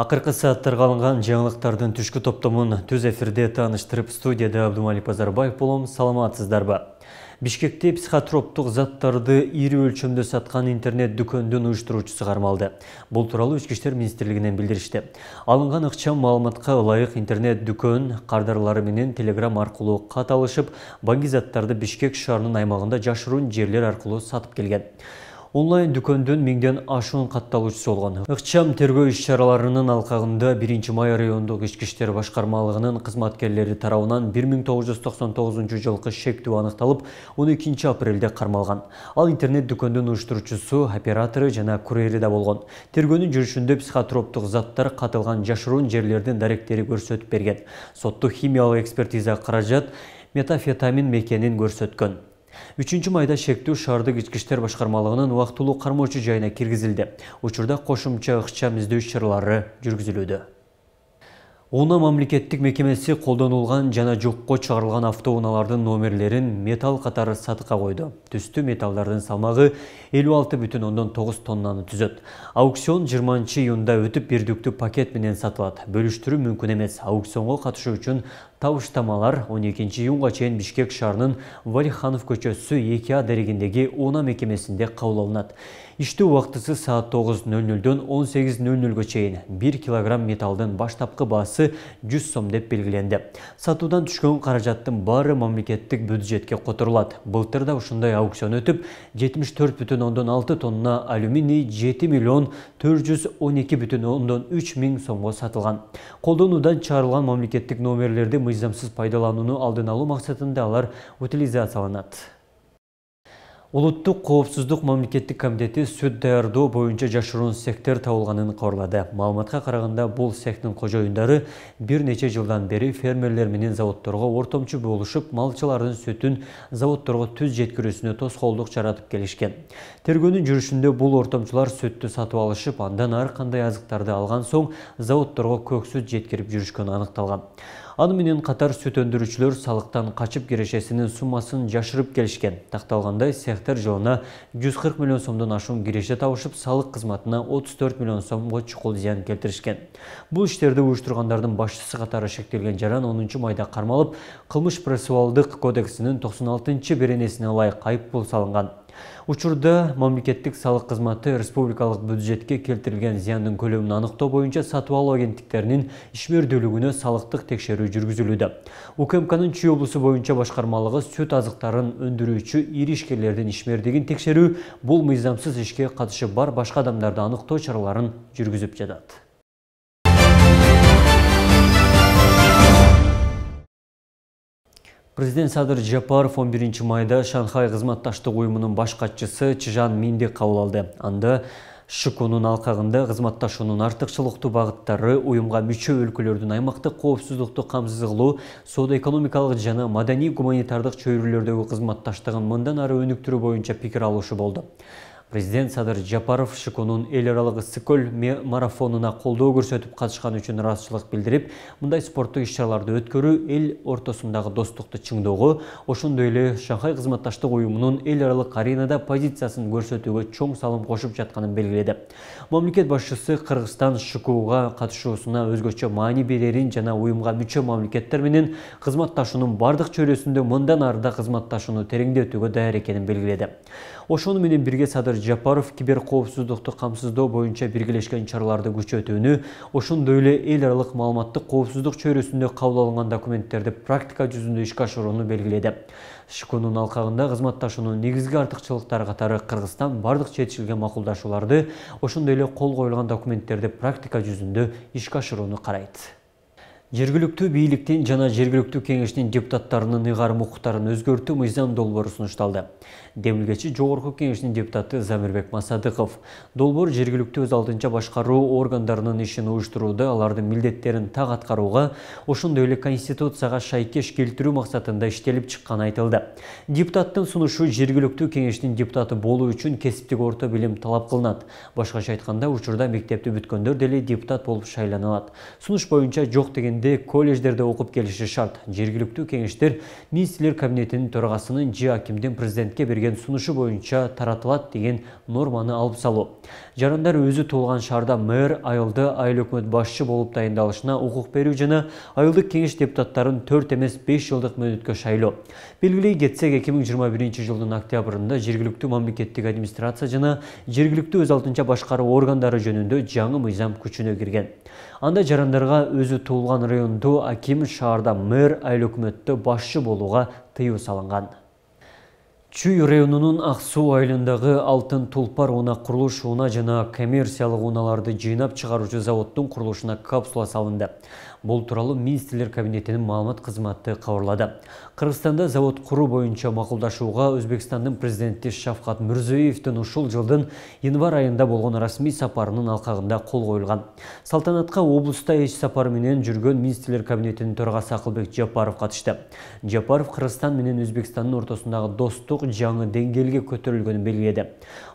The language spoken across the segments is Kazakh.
акыркы сааттарга алынган жаңылыктардын түшкү топтомун түз эфирде тааныштырып студияда абдумалик базарбаев болом саламатсыздарбы бишкекте психотроптук заттарды ири өлчөмдө саткан интернет дүкөндүн уюштуруучусу кармалды бул тууралуу ички иштер министрлигинен билдиришти алынган ыкчам маалыматка ылайык интернет дүкөн кардарлары менен телеграм аркылуу кат алышып баңги заттарды бишкек шаарынын аймагында жашыруун жерлер аркылуу сатып келген онлайн дүкөндөн миңден ашуун катталуучусу болгон ыкчам тергөө иш чараларынын алкагында биринчи май райондук ички иштер башкармалыгынын кызматкерлери тарабынан бир миң тогуз жүз токсон тогузунчу жылкы шектүү аныкталып он экинчи апрелде кармалган ал интернет дүкөндүн уюштуруучусу оператору жана курьери да болгон тергөөнүн жүрүшүндө психотроптук заттар катылган жашыруун жерлердин даректери көрсөтүп берген сотто химиялык экспертиза каражат метафетамин мекенин көрсөткөн үчүнчү майда шектүү шаардык ички иштер башкармалыгынын убактылуу кармоочу жайына киргизилди учурда кошумча ыкчам издөө иш чаралары жүргүзүлүүдө уна мамлекеттик мекемеси колдонулган жана жокко чыгарылган автоунаалардын номерлерин металл катары сатыкка койду түстүү металлдардын салмагы элүү алты бүтүн ондон тогуз тоннаны түзөт аукцион жыйырманчы июнда өтүп бирдиктүү пакет менен сатылат бөлүштүрүү мүмкүн эмес аукционго катышуу үчүн тауыштамалар 12 июнға чейін бишкек шарының валиханов көчөсі екеа а дарегиндеги мекемесінде мекемесінде ішті уақытысы саат 900 ден 1800 ге чейін 1 килограмм металдың баштапқы басы 100 сом деп белгіленді сатудан қаражаттың қаражаттың бары мемлекеттік бюджетке Бұлтырда ұшындай да аукцион өтіп, 74,6 тонна алюминий 7 миллион сомға сатылған. сомго сатылган колдонуудан мамлекеттік номерлерді мыйзамсыз пайдаланууну алдын алуу максатында алар утилизацияланат улуттук коопсуздук мамлекеттик комитети сүт даярдоо боюнча жашыруун цехтер табылганын кабарлады маалыматка караганда бул цехтин кожоюндары бир нече жылдан бери фермерлер менен заводдорго ортомчу болушуп малчылардын сүтүн заводторго түз жеткирүүсүнө тоскоолдук жаратып келишкен тергөөнүн жүрүшүндө бул ортомчулар сүттү сатып алышып андан ар кандай азыктарды алган соң заводдорго көк сүт жеткирип жүрүшкөнү аныкталган аны менен қатар сүт салықтан қачып кирешесинин суммасын жашырып келішкен. такталгандай цехтер жылына 140 миллион сомдон ашуын киреше табышып салық қызматына 34 миллион сомға чукул зиян келтиришкен Бұл иштерди уюштургандардын башчысы Қатары шектелген жаран 10 майда қармалып, қылмыш процессуалдык кодексінің 96 беренесіне ылайык айып бұл салынған. учурда мамлекеттик салык кызматы республикалык бюджетке келтирилген зыяндын көлөмүн аныктоо боюнча сатып алуу агенттиктеринин ишмердүүлүгүнө салыктык текшерүү жүргүзүлүүдө укмкнын чүй облусу боюнча башкармалыгы сүт азыктарын өндүрүүчү ири ишкерлердин ишмердигин текшерүү бул мыйзамсыз ишке катышы бар башка адамдарды аныктоо чараларын жүргүзүп жатат Президент Садыр Жапаров 11 майда Шанхай қызматташтық ұйымының баш Чжан Чижан Минде қаул алды. Анда Шыконун алқағында қызматташуының артықшылықты бағыттары ұйымға мүше өлкөлөрдүн аймақты коопсуздукту камсыз кылуу соода экономикалык жана маданий гуманитардык чөйрөлөрдөгү кызматташтыгын мындан ары өнүктүрүү бойынша пикир алушы болды президент садыр жапаров шконун эл аралык ысык көл марафонуна колдоо көрсөтүп катышканы үчүн ыраазычылык билдирип мындай спорттук иш чараларды өткөрүү эл ортосундагы достукту чыңдоого ошондой эле шанхай кызматташтык уюмунун эл аралык аренада позициясын көрсөтүүгө чоң салым кошуп жатканын белгиледи мамлекет башчысы кыргызстан шкуга катышуусуна өзгөчө маани берерин жана уюмга мүчө мамлекеттер менен кызматташуунун бардык чөйрөсүндө мындан ары да кызматташууну тереңдетүүгө даяр экенин белгиледи ошону менен бирге садыр жапаров кибер коопсуздукту камсыздоо боюнча биргелешкен чараларды күчөтүүнү ошондой эле эл аралык маалыматтык коопсуздук чөйрөсүндө кабыл алынган документтерди практика жүзүндө ишке ашырууну белгиледи шкунун алкагында кызматташуунун негизги артыкчылыктары катары кыргызстан бардык чечилген макулдашууларды ошондой эле кол коюлган документтерди практика жүзүндө ишке ашырууну карайт жергілікті бийліктен жана жергілікті кеңештин депутаттарынын ыйгарым укуктарын өзгөртүү мыйзам долбоору сунушталды демилгечи жогорку кеңештин депутаты замирбек масадыков долбоор жергиликтүү өз алдынча башкаруу органдарынын ишин уюштурууды алардын милдеттерин так атқаруға ошондой эле конституцияга шайкеш келтирүү мақсатында іштеліп чыкканы айтылды депутаттын сунушу жергілікті кеңештин депутаты болу үчүн кесиптик орто билим талап кылынат башкача айтканда учурда мектепти бүткөндөр деле депутат болып шайлана алат сунуш боюнча жок деген мектептерде колледждерде оқып келіші шарт жергілікті кеңештер министрлер кабинетінің төрағасының же әкімден президентке берген сұнышы бойынша таратылат деген норманы алып салу жарандар өзі толған шарда мэр айылды айыл өкмөт басшы болып дайындалышына құқық беру жана айылдық кеңеш депутаттарын төрт емес беш жылдық мөөнөткө шайлоо белгилей кетсек эки миң жыйырма биринчи жылдын октябрында жергиликтүү мамлекеттик администрация жана жергиликтүү өз алдынча башкаруу органдары жөнүндө жаңы мыйзам күчүнө кирген анда жарандарга өзү туулган районду аким шаарда мэр айыл башшы болуға болууга салынған. салынган чүй районунун Ақсу алтын тулпар унаа курулуш унаа жана коммерциялык унааларды жыйнап чыгаруучу заводдун курулушуна капсула салынды Бұл туралы министрлер кабинетінің маалымат қызматты қауырлады. Қырғызстанда завод құру бойынша мақылдашуға Өзбекстанның президенті Шафқат Мүрзуевтің ұшыл жылдың январь айында болған расмий сапарының алқағында қол қойылған. Салтанатқа облыста еш сапар жүрген министрлер кабинетінің тұрға сақылбек Жапаров қатышты. Жапаров Қырғызстан менен Өзбекстанның ортасындағы достық жаңы деңгейге көтерілгенін белгеді.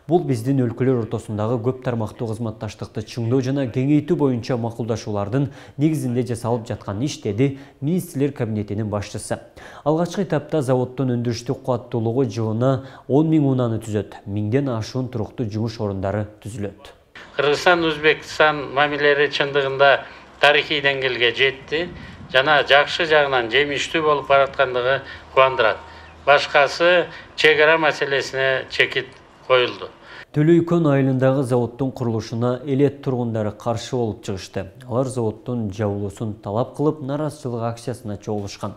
Бұл біздің өлкөлөр ортосындағы көп тармақты қызматташтықты чыңдоо жана кеңейтүү боюнча макулдашуулардын негизинде жасалып жатқан иш деди министрлер кабинетинин башчысы. Алғашқы этапта заводтун өндүрүштүк кубаттуулугу жылына 10 миң унааны түзөт, миңден ашуун туруктуу жумуш орундары түзүлөт. Кыргызстан Өзбекстан мамилелери чындыгында тарихи деңгээлге жетти жана жакшы жағынан жемиштүү болуп бараткандыгы кубандырат. Башкасы чек ара маселесине қойылды. төлөйкөн айылындагы заводдун курулушуна элет тургундары каршы болуп чыгышты алар заводдун жабылуусун талап кылып нааразычылык акциясына чогулушкан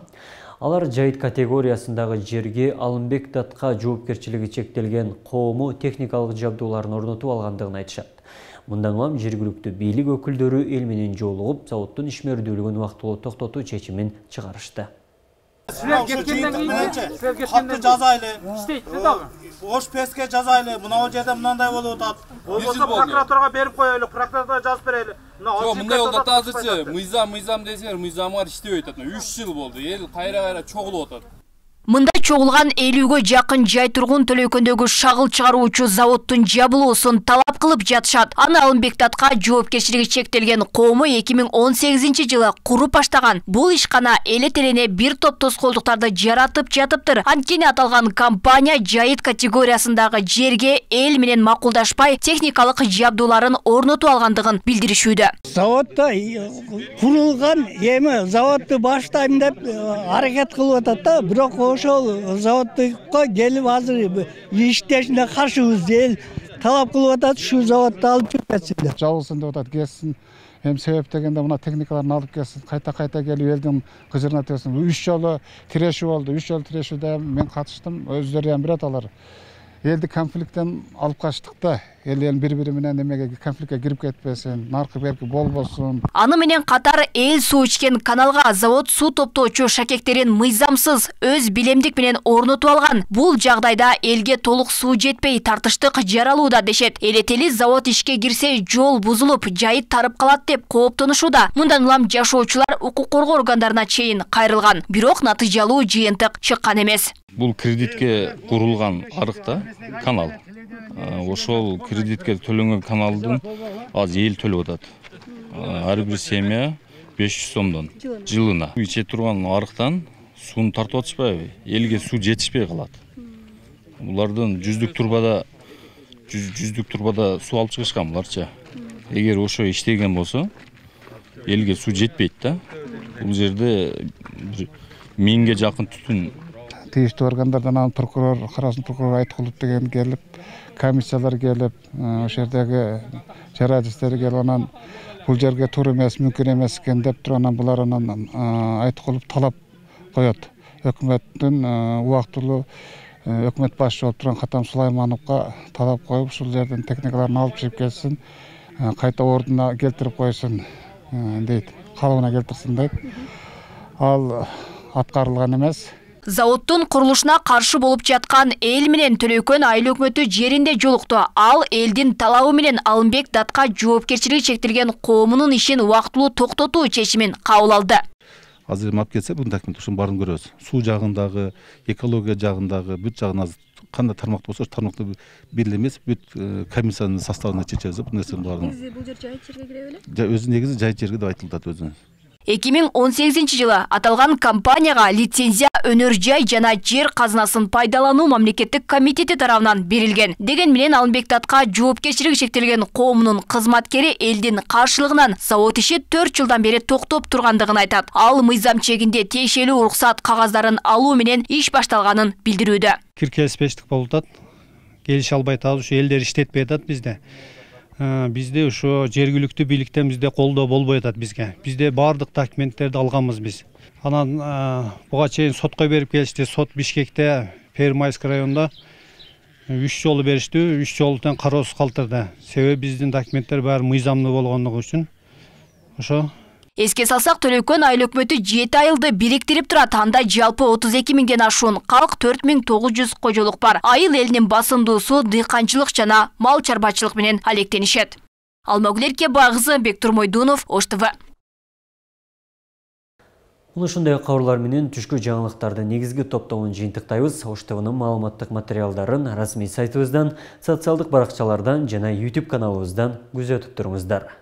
алар жайыт категориясындагы жерге алымбек датка жоопкерчилиги чектелген коому техникалык жабдууларын орнотуп алгандыгын айтышат мындан улам жергиликтүү бийлик өкүлдөрү эл менен жолугуп заводтун ишмердүүлүгүн убактылуу токтотуу чечимин чыгарышты кейін істейді ош песке жазайлы мынау жерде мынандай болып отат. ол болса берип беріп қоялы жазып жазып Мына жоқ мындай болып азырчы мыйзам мыйзам десеңер мыйзамга иштебей атат үч жыл болду эл кайра кайра чогулуп атат мында чогулган элүүгө жақын жай тургун төлөйкөндөгү шагыл чыгаруучу заводдун жабылуусун талап қылып жатышат аны алымбек татка жоопкерчилиги чектелген коому 2018 миң жылы куруп баштаган бұл ишкана эле тіліне бир топ тоскоолдуктарды жаратып жатыптыр анткени аталған компания жайыт категориясындағы жерге эл менен макулдашпай техникалық жабдууларын орнотуп алгандыгын билдиришүүдө заводдо курулган э, эми заводду баштайм деп э, аракет кылып атат да ошол заводдукка келип азыр иштешине каршыбыз эл талап кылып атат ушул заводду алып чыгып кетсин деп жабылсын деп атат кетсин эми себеп дегенде мына техникаларын алып келсин кайта кайта келип элдин кыжырына тийсин үч жолу тирешүү болду үч жолу тирешүүдө мен катыштым өздөрү эми билет алар Елді конфликттен алып қаштықта, елден бір бири бири менен эмеге конфликтке кирип кетпесин наркы берки болбосун аны менен катар эл суу ичкен каналга завод суу топтоочу шакектерин мыйзамсыз өз билемдик менен орнотуп алган Бұл жағдайда элге толук суу жетпей тартыштык жаралууда дешет элетели завод ишке кирсе жол бузулуп жайыт тарып қалат деп кооптонушууда мындан улам жашоочулар укук қорғы органдарына чейін қайрылған бирок натыйжалуу жыйынтык шыққан емес. Бұл кредитке құрылған арықта канал ошол кредитке төлөнгөн каналдың аз ел төлөп атат ар бир семья беш жүз жылына иче тұрған арықтан суын тартып атышпайбы елге су жетишпей қалады. булардын жүздүк турбада жүздүк турбада алып чыгышкан буларчы Егер ошо иштеген болса, елге су жетпейт да бұл жерде миңге жақын түтін тиісті органдардан анан прокурор карасын прокурор айткулов деген келип комиссиялар келип ошол жердеги жар адистер келип анан бул жерге туура эмес мүмкүн эмес экен деп туруп анан булар анан айткулов талап коет өкмөттүн убактылуу өкмөт башчы болуп турган катам сулаймановго талап коюп ушул жерден техникаларын алып чыгып кетсин кайта ордуна келтирип койсун дейт қалауына келтірсін деп ал атқарылған емес Зауыттың құрылышына қаршы болып жатқан ел менен Төлеукен айыл өкмөтү жерінде жолықты. Ал елдің талауы менен Алымбек датқа жоопкерчилиги шектелген коомунун ишин уақытылы тоқтату шешімін қабыл алды. Азыр мап кетсе, бұнда кім барын көрөбүз. Су жағындағы, экология жағындағы, бүт жағыназ қандай тармақ болса тармақты белгілемес бүт комиссияның составына шешеді бұл нәрсенің барлығын бұл жер жайыт жерге кіре бере өзі негізі жайыт жерге деп айтылады өзі 2018 жылы аталған компанияға лицензия жай жана жер қазынасын пайдалануу мамлекеттік комитети берілген. берилген менен алымбек жуып жоопкерчилиги шектелген коомунун кызматкери элдин қаршылығынан сауат иши төрт жылдан бері тоқтоп тұрғандығын айтат ал мыйзам чегинде тиешелүү ұрқсат қағаздарын алуу менен иш башталғанын билдирүүдө кир келиспештик болуп атат албай атабыз ушу элдер иштетпей Э, бізде ошо жергиликтүү биліктен бізде колдоо болбой атат бізге бізде баардык документтерді алганбыз біз анан э, бұға чейин сотқа беріп келишти сот бишкекте Пермайск районда үш жолу беришти үш жолу тең қалтырды. калтырды біздің документтер баары мыйзамдуу болгондугу үшін. ошо Еске салсақ, Төлөкөн айыл өкмөтү 7 айылды бириктирип турат. Анда жалпы 32 миңден ашуун калк 4900 кожолук бар. Айыл элинин басымдуусу дыйканчылык жана мал чарбачылык менен алектенишет. Алмагүлерке Бағызы Бектур Мойдунов, ОШТВ. Мына ушундай кабарлар менен түшкү жаңылыктарды негизги топтомун жыйынтыктайбыз. ОШТВнын маалыматтык материалдарын расмий сайтыбыздан, социалдык баракчалардан жана YouTube каналыбыздан күзөтүп туруңуздар.